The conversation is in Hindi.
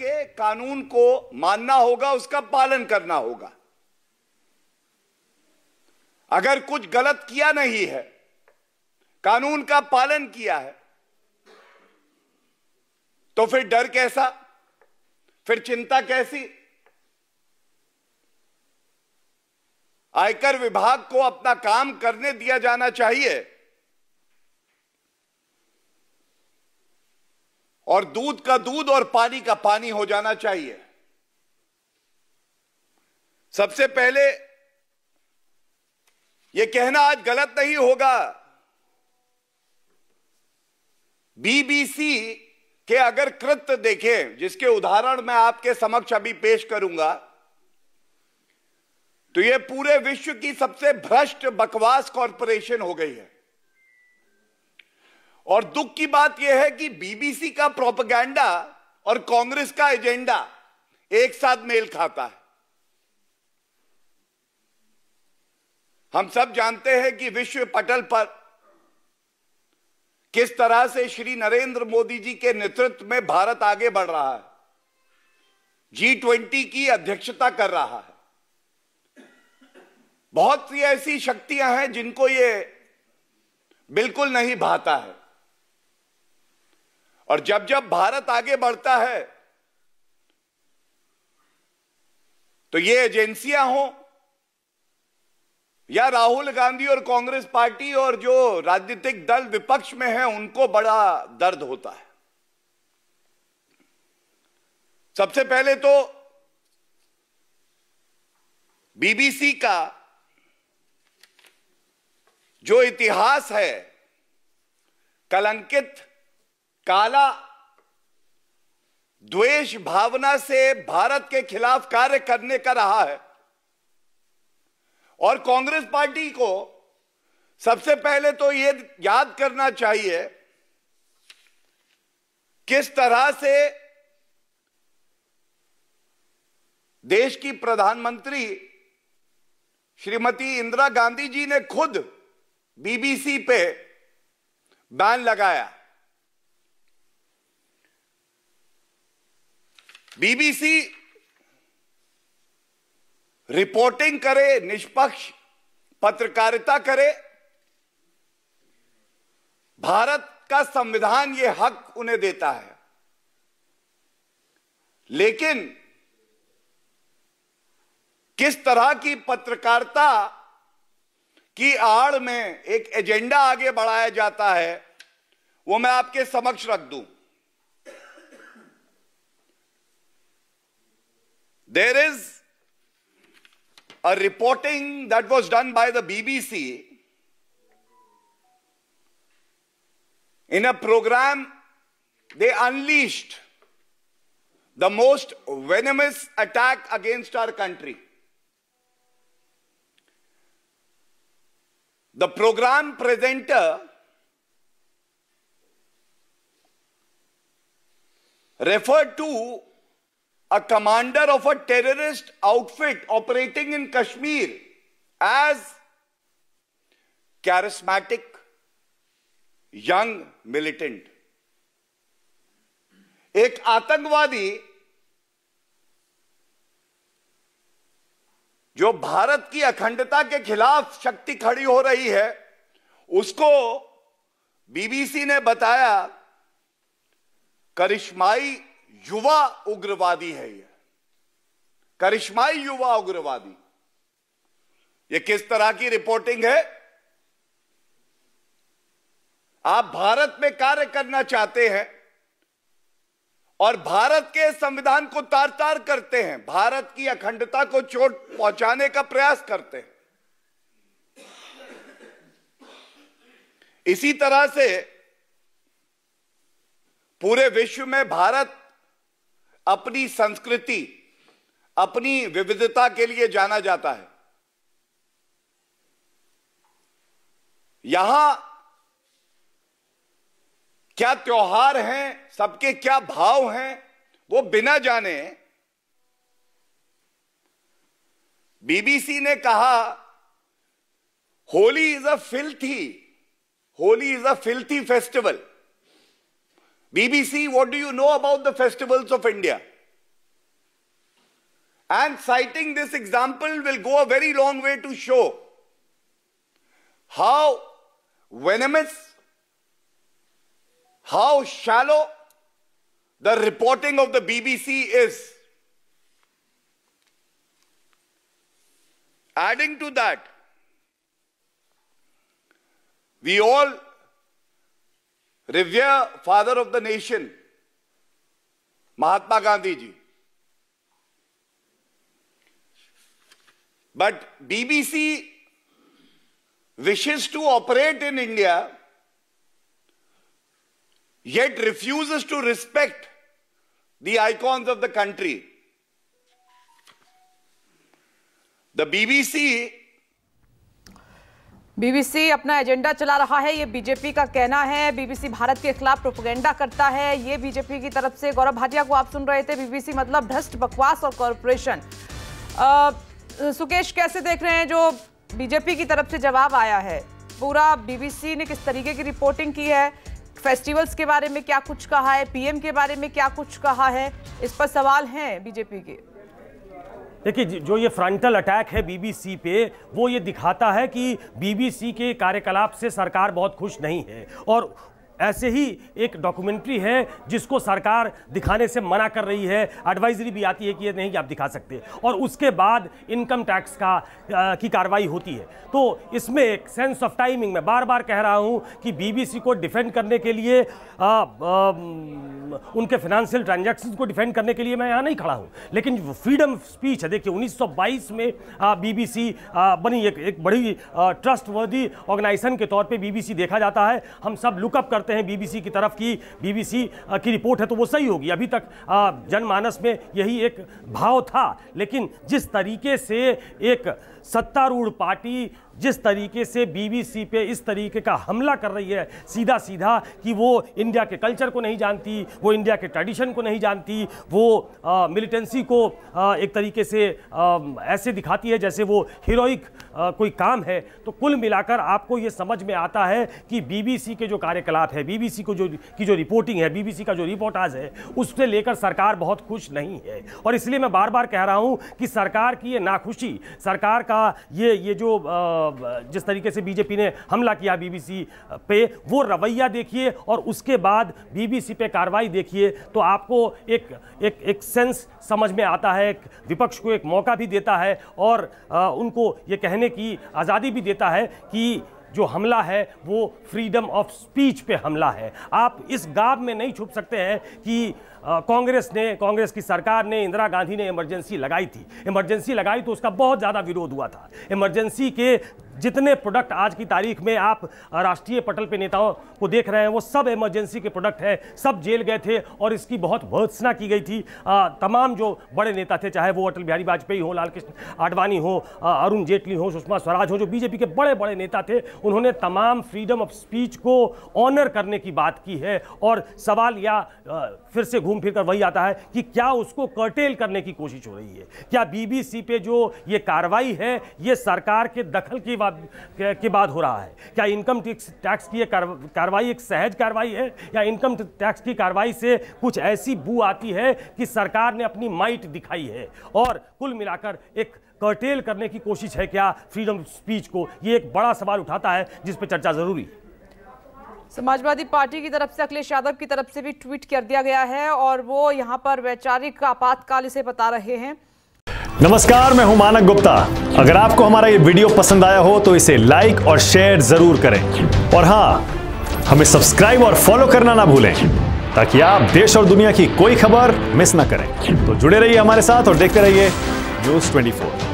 के कानून को मानना होगा उसका पालन करना होगा अगर कुछ गलत किया नहीं है कानून का पालन किया है तो फिर डर कैसा फिर चिंता कैसी आयकर विभाग को अपना काम करने दिया जाना चाहिए और दूध का दूध और पानी का पानी हो जाना चाहिए सबसे पहले यह कहना आज गलत नहीं होगा बीबीसी के अगर कृत्य देखें जिसके उदाहरण मैं आपके समक्ष अभी पेश करूंगा तो यह पूरे विश्व की सबसे भ्रष्ट बकवास कॉरपोरेशन हो गई है और दुख की बात यह है कि बीबीसी का प्रोपगैंडा और कांग्रेस का एजेंडा एक साथ मेल खाता है हम सब जानते हैं कि विश्व पटल पर किस तरह से श्री नरेंद्र मोदी जी के नेतृत्व में भारत आगे बढ़ रहा है जी ट्वेंटी की अध्यक्षता कर रहा है बहुत सी ऐसी शक्तियां हैं जिनको ये बिल्कुल नहीं भाता है और जब जब भारत आगे बढ़ता है तो ये एजेंसियां हो या राहुल गांधी और कांग्रेस पार्टी और जो राजनीतिक दल विपक्ष में है उनको बड़ा दर्द होता है सबसे पहले तो बीबीसी का जो इतिहास है कलंकित काला द्वेष भावना से भारत के खिलाफ कार्य करने का रहा है और कांग्रेस पार्टी को सबसे पहले तो यह याद करना चाहिए किस तरह से देश की प्रधानमंत्री श्रीमती इंदिरा गांधी जी ने खुद बीबीसी पे बैन लगाया बीबीसी रिपोर्टिंग करे निष्पक्ष पत्रकारिता करे भारत का संविधान ये हक उन्हें देता है लेकिन किस तरह की पत्रकारिता की आड़ में एक एजेंडा आगे बढ़ाया जाता है वो मैं आपके समक्ष रख दूं There is a reporting that was done by the BBC in a program they unleashed the most venomous attack against our country. The program presenter referred to a commander of a terrorist outfit operating in Kashmir as charismatic young militant. एक आतंकवादी जो भारत की अखंडता के खिलाफ शक्ति खड़ी हो रही है उसको बीबीसी ने बताया करिश्माई युवा उग्रवादी है यह करिश्माई युवा उग्रवादी ये किस तरह की रिपोर्टिंग है आप भारत में कार्य करना चाहते हैं और भारत के संविधान को तार तार करते हैं भारत की अखंडता को चोट पहुंचाने का प्रयास करते हैं इसी तरह से पूरे विश्व में भारत अपनी संस्कृति अपनी विविधता के लिए जाना जाता है यहां क्या त्योहार हैं सबके क्या भाव हैं वो बिना जाने बीबीसी ने कहा Holi is a filthy Holi is a filthy festival BBC, what do you know about the festivals of India? And citing this example will go a very long way to show how venomous, how shallow the reporting of the BBC is. Adding to that, we all revere father of the nation, Mahatma Gandhi ji. But BBC wishes to operate in India, yet refuses to respect the icons of the country. The BBC BBC अपना एजेंडा चला रहा है ये बीजेपी का कहना है बीबीसी भारत के खिलाफ प्रोपोगेंडा करता है ये बीजेपी की तरफ से गौरव भाटिया को आप सुन रहे थे बीबीसी मतलब भ्रष्ट बकवास और कॉरपोरेशन सुकेश कैसे देख रहे हैं जो बीजेपी की तरफ से जवाब आया है पूरा बीबीसी ने किस तरीके की रिपोर्टिंग की है फेस्टिवल्स के बारे में क्या कुछ कहा है पीएम के बारे में क्या कुछ कहा है इस पर सवाल हैं बीजेपी के देखिए जो ये फ्रंटल अटैक है बीबीसी पे वो ये दिखाता है कि बीबीसी के कार्यकलाप से सरकार बहुत खुश नहीं है और ऐसे ही एक डॉक्यूमेंट्री है जिसको सरकार दिखाने से मना कर रही है एडवाइजरी भी आती है कि ये नहीं कि आप दिखा सकते और उसके बाद इनकम टैक्स का आ, की कार्रवाई होती है तो इसमें एक सेंस ऑफ टाइमिंग में बार बार कह रहा हूँ कि बीबीसी को डिफेंड करने के लिए आ, आ, उनके फाइनेंशियल ट्रांजैक्शंस को डिफेंड करने के लिए मैं यहाँ नहीं खड़ा हूँ लेकिन फ्रीडम स्पीच है देखिए 1922 में बीबीसी बनी एक एक बड़ी ट्रस्ट वर्दी ऑर्गेनाइजेशन के तौर पे बीबीसी देखा जाता है हम सब लुकअप करते हैं बीबीसी की तरफ की बीबीसी की रिपोर्ट है तो वो सही होगी अभी तक जनमानस में यही एक भाव था लेकिन जिस तरीके से एक सत्तारूढ़ पार्टी जिस तरीके से बीबीसी पे इस तरीके का हमला कर रही है सीधा सीधा कि वो इंडिया के कल्चर को नहीं जानती वो इंडिया के ट्रेडिशन को नहीं जानती वो मिलिटेंसी को आ, एक तरीके से आ, ऐसे दिखाती है जैसे वो हीरोइक कोई काम है तो कुल मिलाकर आपको ये समझ में आता है कि बीबीसी के जो कार्यकलाप है बीबीसी को जो की जो रिपोर्टिंग है बीबीसी का जो रिपोर्टाज है उससे लेकर सरकार बहुत खुश नहीं है और इसलिए मैं बार बार कह रहा हूँ कि सरकार की ये नाखुशी सरकार का ये ये जो आ, जिस तरीके से बीजेपी ने हमला किया बीबीसी पे वो रवैया देखिए और उसके बाद बीबीसी पे कार्रवाई देखिए तो आपको एक एक एक सेंस समझ में आता है एक विपक्ष को एक मौका भी देता है और आ, उनको ये कहने की आज़ादी भी देता है कि जो हमला है वो फ्रीडम ऑफ स्पीच पे हमला है आप इस गाब में नहीं छुप सकते हैं कि कांग्रेस ने कांग्रेस की सरकार ने इंदिरा गांधी ने इमरजेंसी लगाई थी इमरजेंसी लगाई तो उसका बहुत ज़्यादा विरोध हुआ था इमरजेंसी के जितने प्रोडक्ट आज की तारीख में आप राष्ट्रीय पटल पे नेताओं को देख रहे हैं वो सब इमरजेंसी के प्रोडक्ट हैं सब जेल गए थे और इसकी बहुत भर्सना की गई थी आ, तमाम जो बड़े नेता थे चाहे वो अटल बिहारी वाजपेयी हो लालकृष्ण आडवाणी हो अरुण जेटली हो सुषमा स्वराज हो जो बीजेपी के बड़े बड़े नेता थे उन्होंने तमाम फ्रीडम ऑफ स्पीच को ऑनर करने की बात की है और सवाल या फिर से घूम घूम फिर कर वही आता है कि क्या उसको कर्टेल करने की कोशिश हो रही है क्या बीबीसी पे जो ये कार्रवाई है ये सरकार के दखल की के बाद हो रहा है क्या इनकम टैक्स की कार्रवाई एक सहज कार्रवाई है या इनकम टैक्स की कार्रवाई से कुछ ऐसी बू आती है कि सरकार ने अपनी माइट दिखाई है और कुल मिलाकर एक कर्टेल करने की कोशिश है क्या फ्रीडम स्पीच को ये एक बड़ा सवाल उठाता है जिस पर चर्चा ज़रूरी है समाजवादी पार्टी की तरफ से अखिलेश यादव की तरफ से भी ट्वीट कर दिया गया है और वो यहाँ पर वैचारिक आपातकाल इसे बता रहे हैं नमस्कार मैं हूं मानक गुप्ता अगर आपको हमारा ये वीडियो पसंद आया हो तो इसे लाइक और शेयर जरूर करें और हाँ हमें सब्सक्राइब और फॉलो करना ना भूलें ताकि आप देश और दुनिया की कोई खबर मिस ना करें तो जुड़े रहिए हमारे साथ और देखते रहिए न्यूज ट्वेंटी